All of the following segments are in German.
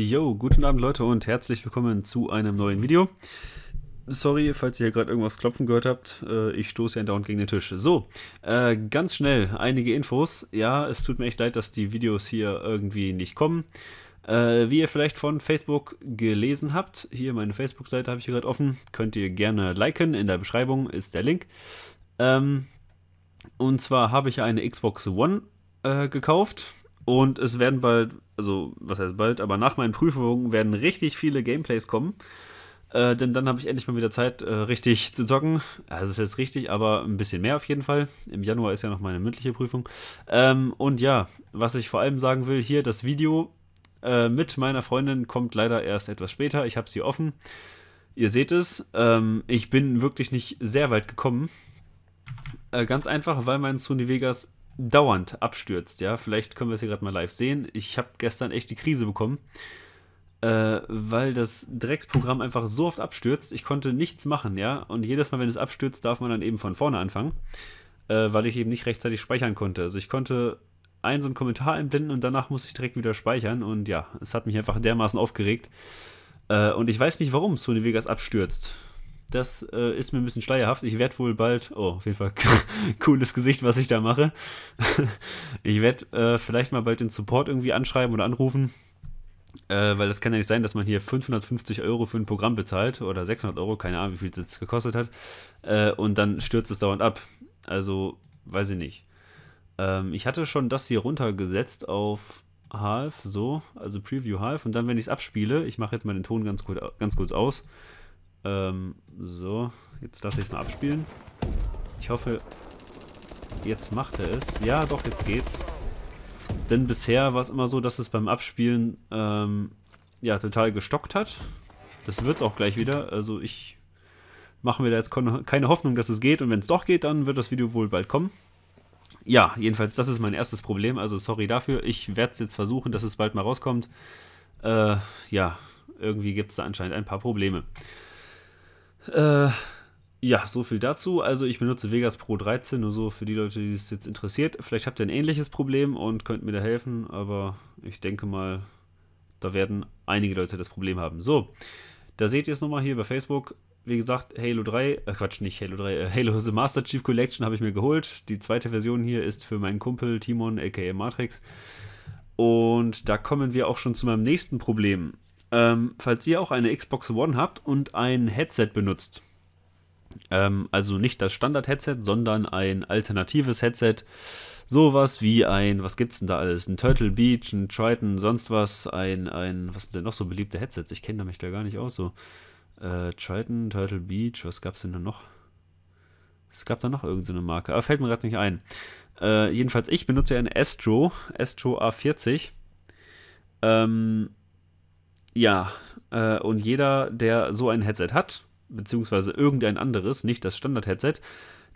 Jo, guten Abend Leute und herzlich willkommen zu einem neuen Video. Sorry, falls ihr hier gerade irgendwas klopfen gehört habt, äh, ich stoße ja dauernd gegen den Tisch. So, äh, ganz schnell einige Infos. Ja, es tut mir echt leid, dass die Videos hier irgendwie nicht kommen. Äh, wie ihr vielleicht von Facebook gelesen habt, hier meine Facebook-Seite habe ich hier gerade offen, könnt ihr gerne liken, in der Beschreibung ist der Link. Ähm, und zwar habe ich eine Xbox One äh, gekauft, und es werden bald, also was heißt bald, aber nach meinen Prüfungen werden richtig viele Gameplays kommen. Äh, denn dann habe ich endlich mal wieder Zeit, äh, richtig zu zocken. Also das ist richtig, aber ein bisschen mehr auf jeden Fall. Im Januar ist ja noch meine mündliche Prüfung. Ähm, und ja, was ich vor allem sagen will, hier das Video äh, mit meiner Freundin kommt leider erst etwas später. Ich habe sie offen. Ihr seht es. Ähm, ich bin wirklich nicht sehr weit gekommen. Äh, ganz einfach, weil mein Sony Vegas dauernd abstürzt, ja. Vielleicht können wir es hier gerade mal live sehen. Ich habe gestern echt die Krise bekommen, äh, weil das Drecksprogramm einfach so oft abstürzt. Ich konnte nichts machen, ja. Und jedes Mal, wenn es abstürzt, darf man dann eben von vorne anfangen, äh, weil ich eben nicht rechtzeitig speichern konnte. Also ich konnte einen so einen Kommentar einblenden und danach musste ich direkt wieder speichern. Und ja, es hat mich einfach dermaßen aufgeregt. Äh, und ich weiß nicht, warum Sony Vegas abstürzt. Das äh, ist mir ein bisschen schleierhaft. Ich werde wohl bald, oh, auf jeden Fall cooles Gesicht, was ich da mache. ich werde äh, vielleicht mal bald den Support irgendwie anschreiben oder anrufen. Äh, weil das kann ja nicht sein, dass man hier 550 Euro für ein Programm bezahlt oder 600 Euro, keine Ahnung, wie viel es jetzt gekostet hat, äh, und dann stürzt es dauernd ab. Also, weiß ich nicht. Ähm, ich hatte schon das hier runtergesetzt auf Half, so, also Preview Half, und dann, wenn ich es abspiele, ich mache jetzt mal den Ton ganz, gut, ganz kurz aus, ähm, so, jetzt lasse ich es mal abspielen. Ich hoffe, jetzt macht er es. Ja, doch, jetzt geht's. Denn bisher war es immer so, dass es beim Abspielen ähm, ja total gestockt hat. Das wird's auch gleich wieder. Also ich mache mir da jetzt keine Hoffnung, dass es geht. Und wenn es doch geht, dann wird das Video wohl bald kommen. Ja, jedenfalls, das ist mein erstes Problem. Also sorry dafür. Ich werde es jetzt versuchen, dass es bald mal rauskommt. Äh, ja, irgendwie gibt es da anscheinend ein paar Probleme. Äh, ja, so viel dazu. Also ich benutze Vegas Pro 13, nur so für die Leute, die es jetzt interessiert. Vielleicht habt ihr ein ähnliches Problem und könnt mir da helfen, aber ich denke mal, da werden einige Leute das Problem haben. So, da seht ihr es nochmal hier bei Facebook. Wie gesagt, Halo 3, äh Quatsch, nicht Halo 3, äh, Halo The Master Chief Collection habe ich mir geholt. Die zweite Version hier ist für meinen Kumpel Timon, aka Matrix. Und da kommen wir auch schon zu meinem nächsten Problem. Ähm, falls ihr auch eine Xbox One habt und ein Headset benutzt, ähm, also nicht das Standard-Headset, sondern ein alternatives Headset, sowas wie ein, was gibt's denn da alles? Ein Turtle Beach, ein Triton, sonst was, ein, ein, was sind denn noch so beliebte Headsets? Ich kenne mich da gar nicht aus so. Äh, Triton, Turtle Beach, was gab's denn da noch? Es gab da noch irgendeine Marke, aber fällt mir gerade nicht ein. Äh, jedenfalls, ich benutze ja einen Astro, Astro A40. Ähm, ja, äh, und jeder, der so ein Headset hat, beziehungsweise irgendein anderes, nicht das Standard-Headset,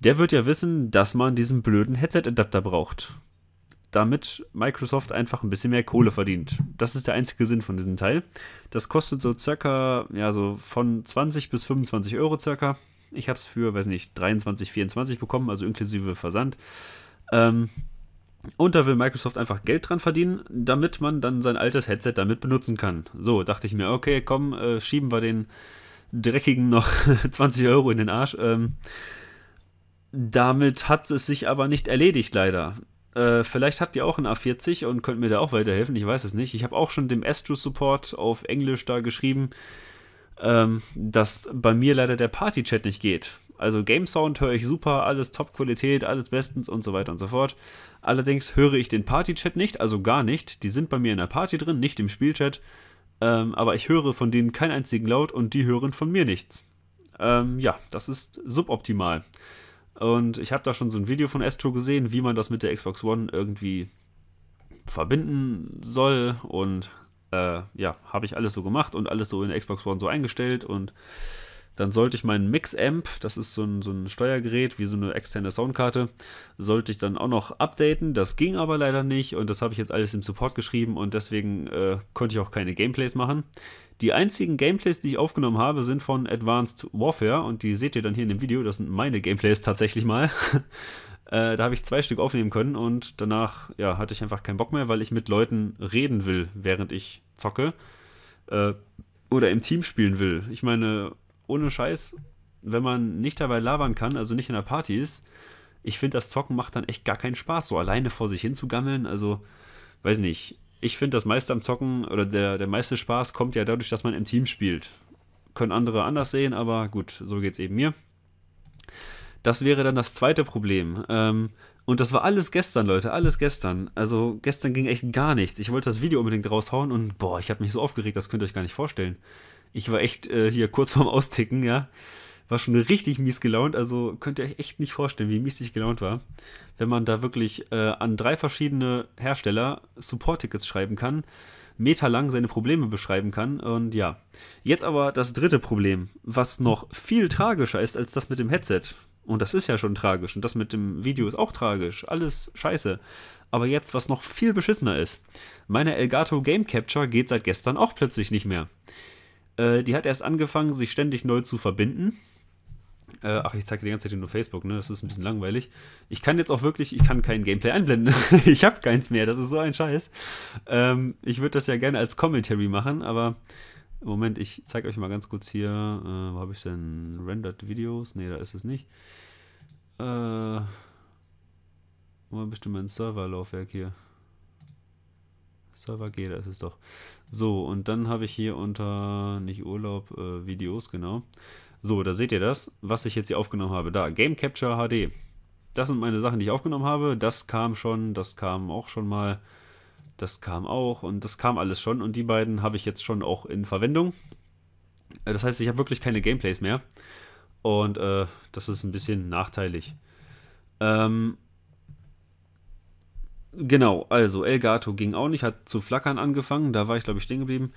der wird ja wissen, dass man diesen blöden Headset-Adapter braucht. Damit Microsoft einfach ein bisschen mehr Kohle verdient. Das ist der einzige Sinn von diesem Teil. Das kostet so circa, ja, so von 20 bis 25 Euro circa. Ich habe es für, weiß nicht, 23, 24 bekommen, also inklusive Versand. Ähm, und da will Microsoft einfach Geld dran verdienen, damit man dann sein altes Headset damit benutzen kann. So, dachte ich mir, okay, komm, äh, schieben wir den dreckigen noch 20 Euro in den Arsch. Ähm, damit hat es sich aber nicht erledigt, leider. Äh, vielleicht habt ihr auch einen A40 und könnt mir da auch weiterhelfen, ich weiß es nicht. Ich habe auch schon dem Astro-Support auf Englisch da geschrieben, ähm, dass bei mir leider der Party-Chat nicht geht. Also Game Sound höre ich super, alles Top-Qualität, alles bestens und so weiter und so fort. Allerdings höre ich den Party-Chat nicht, also gar nicht. Die sind bei mir in der Party drin, nicht im Spielchat. Ähm, aber ich höre von denen keinen einzigen Laut und die hören von mir nichts. Ähm, ja, das ist suboptimal. Und ich habe da schon so ein Video von Astro gesehen, wie man das mit der Xbox One irgendwie verbinden soll. Und äh, ja, habe ich alles so gemacht und alles so in der Xbox One so eingestellt und dann sollte ich meinen Mix-Amp, das ist so ein, so ein Steuergerät wie so eine externe Soundkarte, sollte ich dann auch noch updaten. Das ging aber leider nicht und das habe ich jetzt alles im Support geschrieben und deswegen äh, konnte ich auch keine Gameplays machen. Die einzigen Gameplays, die ich aufgenommen habe, sind von Advanced Warfare und die seht ihr dann hier in dem Video. Das sind meine Gameplays tatsächlich mal. äh, da habe ich zwei Stück aufnehmen können und danach ja, hatte ich einfach keinen Bock mehr, weil ich mit Leuten reden will, während ich zocke. Äh, oder im Team spielen will. Ich meine, ohne Scheiß, wenn man nicht dabei labern kann, also nicht in der Party ist, ich finde, das Zocken macht dann echt gar keinen Spaß, so alleine vor sich hin zu gammeln. Also, weiß nicht. Ich finde, das meiste am Zocken oder der, der meiste Spaß kommt ja dadurch, dass man im Team spielt. Können andere anders sehen, aber gut, so geht es eben mir. Das wäre dann das zweite Problem. Ähm, und das war alles gestern, Leute, alles gestern. Also gestern ging echt gar nichts. Ich wollte das Video unbedingt raushauen und boah, ich habe mich so aufgeregt, das könnt ihr euch gar nicht vorstellen. Ich war echt äh, hier kurz vorm Austicken, ja. War schon richtig mies gelaunt, also könnt ihr euch echt nicht vorstellen, wie mies ich gelaunt war. Wenn man da wirklich äh, an drei verschiedene Hersteller Support-Tickets schreiben kann, meterlang seine Probleme beschreiben kann. Und ja, jetzt aber das dritte Problem, was noch viel tragischer ist als das mit dem Headset. Und das ist ja schon tragisch. Und das mit dem Video ist auch tragisch. Alles scheiße. Aber jetzt, was noch viel beschissener ist. Meine Elgato Game Capture geht seit gestern auch plötzlich nicht mehr. Äh, die hat erst angefangen, sich ständig neu zu verbinden. Äh, ach, ich zeige die ganze Zeit nur Facebook, ne? Das ist ein bisschen langweilig. Ich kann jetzt auch wirklich, ich kann kein Gameplay einblenden. ich habe keins mehr, das ist so ein Scheiß. Ähm, ich würde das ja gerne als Commentary machen, aber Moment, ich zeige euch mal ganz kurz hier, äh, wo habe ich denn Rendered Videos? Ne, da ist es nicht. Äh, wo habe ich denn mein Serverlaufwerk hier? Server G, da ist es doch. So, und dann habe ich hier unter, nicht Urlaub, äh, Videos, genau. So, da seht ihr das, was ich jetzt hier aufgenommen habe. Da, Game Capture HD. Das sind meine Sachen, die ich aufgenommen habe. Das kam schon, das kam auch schon mal. Das kam auch und das kam alles schon und die beiden habe ich jetzt schon auch in Verwendung. Äh, das heißt, ich habe wirklich keine Gameplays mehr und äh, das ist ein bisschen nachteilig. Ähm, genau, also Elgato ging auch nicht, hat zu flackern angefangen, da war ich glaube ich stehen geblieben.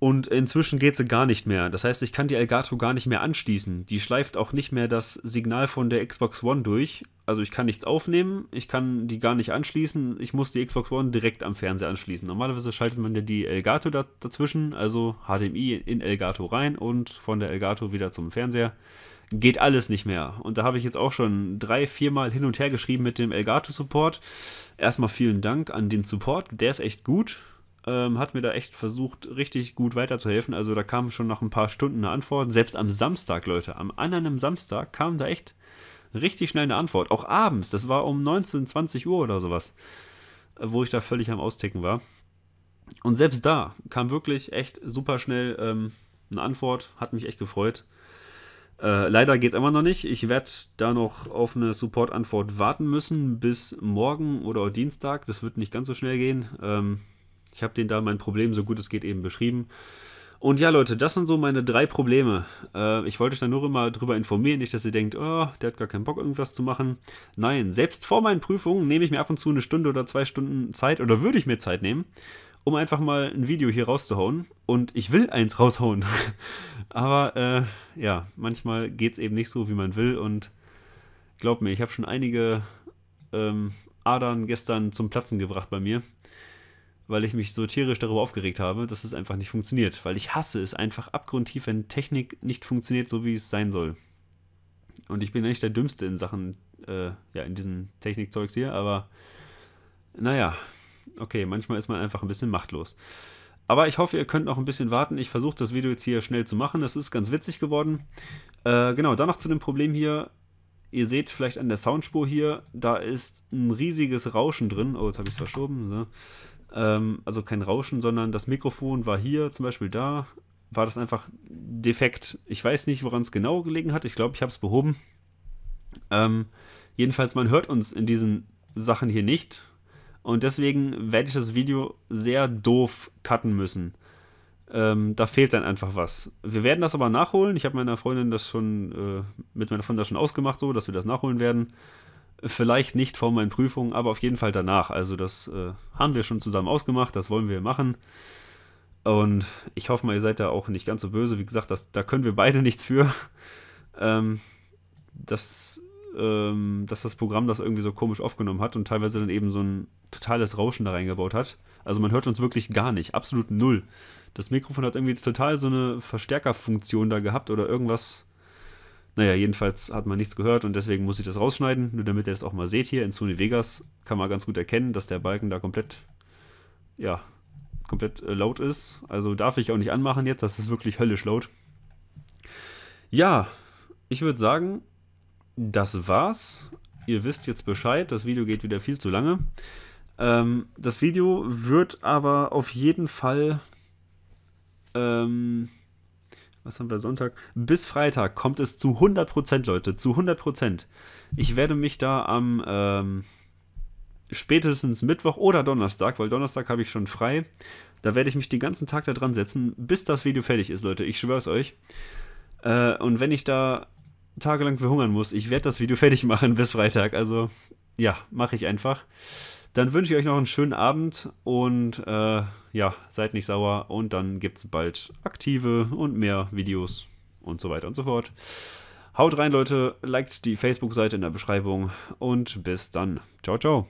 Und inzwischen geht sie gar nicht mehr. Das heißt, ich kann die Elgato gar nicht mehr anschließen. Die schleift auch nicht mehr das Signal von der Xbox One durch. Also ich kann nichts aufnehmen, ich kann die gar nicht anschließen. Ich muss die Xbox One direkt am Fernseher anschließen. Normalerweise schaltet man ja die Elgato da dazwischen, also HDMI in Elgato rein und von der Elgato wieder zum Fernseher. Geht alles nicht mehr. Und da habe ich jetzt auch schon drei, viermal hin und her geschrieben mit dem Elgato-Support. Erstmal vielen Dank an den Support, der ist echt gut ähm, hat mir da echt versucht, richtig gut weiterzuhelfen. Also da kam schon nach ein paar Stunden eine Antwort. Selbst am Samstag, Leute, am anderen Samstag kam da echt richtig schnell eine Antwort. Auch abends, das war um 19, 20 Uhr oder sowas, äh, wo ich da völlig am Austicken war. Und selbst da kam wirklich echt super schnell ähm, eine Antwort, hat mich echt gefreut. Äh, leider geht es immer noch nicht. Ich werde da noch auf eine Support-Antwort warten müssen bis morgen oder Dienstag. Das wird nicht ganz so schnell gehen. Ähm, ich habe denen da mein Problem so gut es geht eben beschrieben. Und ja, Leute, das sind so meine drei Probleme. Äh, ich wollte euch da nur immer drüber informieren, nicht, dass ihr denkt, oh, der hat gar keinen Bock, irgendwas zu machen. Nein, selbst vor meinen Prüfungen nehme ich mir ab und zu eine Stunde oder zwei Stunden Zeit oder würde ich mir Zeit nehmen, um einfach mal ein Video hier rauszuhauen. Und ich will eins raushauen. Aber äh, ja, manchmal geht es eben nicht so, wie man will. Und glaubt mir, ich habe schon einige ähm, Adern gestern zum Platzen gebracht bei mir weil ich mich so tierisch darüber aufgeregt habe, dass es einfach nicht funktioniert. Weil ich hasse es einfach abgrundtief, wenn Technik nicht funktioniert, so wie es sein soll. Und ich bin eigentlich der Dümmste in Sachen, äh, ja, in diesen Technikzeugs hier, aber naja, okay, manchmal ist man einfach ein bisschen machtlos. Aber ich hoffe, ihr könnt noch ein bisschen warten. Ich versuche das Video jetzt hier schnell zu machen. Das ist ganz witzig geworden. Äh, genau, dann noch zu dem Problem hier. Ihr seht vielleicht an der Soundspur hier, da ist ein riesiges Rauschen drin. Oh, jetzt habe ich es verschoben. So. Ähm, also kein Rauschen, sondern das Mikrofon war hier, zum Beispiel da, war das einfach defekt. Ich weiß nicht, woran es genau gelegen hat. Ich glaube, ich habe es behoben. Ähm, jedenfalls, man hört uns in diesen Sachen hier nicht. Und deswegen werde ich das Video sehr doof cutten müssen. Ähm, da fehlt dann einfach was. Wir werden das aber nachholen. Ich habe meiner Freundin das schon, äh, mit meiner Freundin das schon ausgemacht, so, dass wir das nachholen werden. Vielleicht nicht vor meinen Prüfungen, aber auf jeden Fall danach. Also das äh, haben wir schon zusammen ausgemacht, das wollen wir machen. Und ich hoffe mal, ihr seid da auch nicht ganz so böse. Wie gesagt, das, da können wir beide nichts für. Ähm, dass, ähm, dass das Programm das irgendwie so komisch aufgenommen hat und teilweise dann eben so ein totales Rauschen da reingebaut hat. Also man hört uns wirklich gar nicht, absolut null. Das Mikrofon hat irgendwie total so eine Verstärkerfunktion da gehabt oder irgendwas naja, jedenfalls hat man nichts gehört und deswegen muss ich das rausschneiden. Nur damit ihr das auch mal seht hier, in Sony Vegas kann man ganz gut erkennen, dass der Balken da komplett, ja, komplett äh, laut ist. Also darf ich auch nicht anmachen jetzt, das ist wirklich höllisch laut. Ja, ich würde sagen, das war's. Ihr wisst jetzt Bescheid, das Video geht wieder viel zu lange. Ähm, das Video wird aber auf jeden Fall... Ähm, was haben wir Sonntag? Bis Freitag kommt es zu 100%, Leute, zu 100%. Ich werde mich da am ähm, spätestens Mittwoch oder Donnerstag, weil Donnerstag habe ich schon frei, da werde ich mich den ganzen Tag da dran setzen, bis das Video fertig ist, Leute. Ich schwöre es euch. Äh, und wenn ich da tagelang verhungern muss, ich werde das Video fertig machen bis Freitag. Also ja, mache ich einfach. Dann wünsche ich euch noch einen schönen Abend und... Äh, ja, seid nicht sauer und dann gibt es bald aktive und mehr Videos und so weiter und so fort. Haut rein, Leute, liked die Facebook-Seite in der Beschreibung und bis dann. Ciao, ciao.